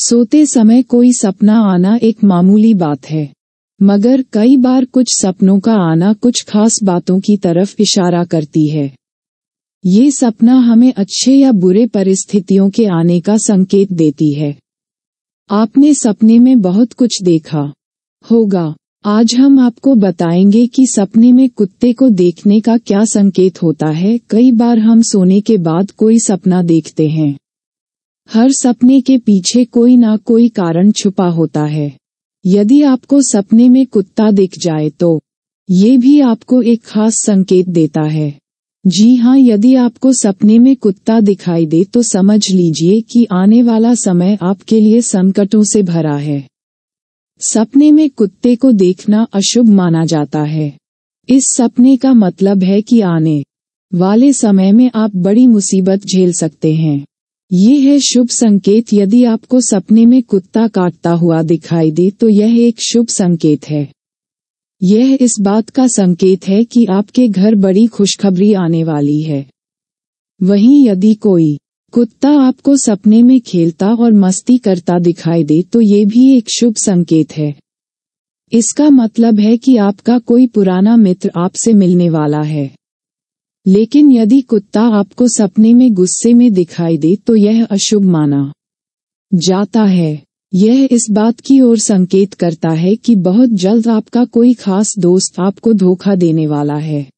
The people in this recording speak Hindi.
सोते समय कोई सपना आना एक मामूली बात है मगर कई बार कुछ सपनों का आना कुछ खास बातों की तरफ इशारा करती है ये सपना हमें अच्छे या बुरे परिस्थितियों के आने का संकेत देती है आपने सपने में बहुत कुछ देखा होगा आज हम आपको बताएंगे कि सपने में कुत्ते को देखने का क्या संकेत होता है कई बार हम सोने के बाद कोई सपना देखते हैं हर सपने के पीछे कोई ना कोई कारण छुपा होता है यदि आपको सपने में कुत्ता दिख जाए तो ये भी आपको एक खास संकेत देता है जी हाँ यदि आपको सपने में कुत्ता दिखाई दे तो समझ लीजिए कि आने वाला समय आपके लिए संकटों से भरा है सपने में कुत्ते को देखना अशुभ माना जाता है इस सपने का मतलब है कि आने वाले समय में आप बड़ी मुसीबत झेल सकते हैं ये है शुभ संकेत यदि आपको सपने में कुत्ता काटता हुआ दिखाई दे तो यह एक शुभ संकेत है यह इस बात का संकेत है कि आपके घर बड़ी खुशखबरी आने वाली है वहीं यदि कोई कुत्ता आपको सपने में खेलता और मस्ती करता दिखाई दे तो ये भी एक शुभ संकेत है इसका मतलब है कि आपका कोई पुराना मित्र आपसे मिलने वाला है लेकिन यदि कुत्ता आपको सपने में गुस्से में दिखाई दे तो यह अशुभ माना जाता है यह इस बात की ओर संकेत करता है कि बहुत जल्द आपका कोई खास दोस्त आपको धोखा देने वाला है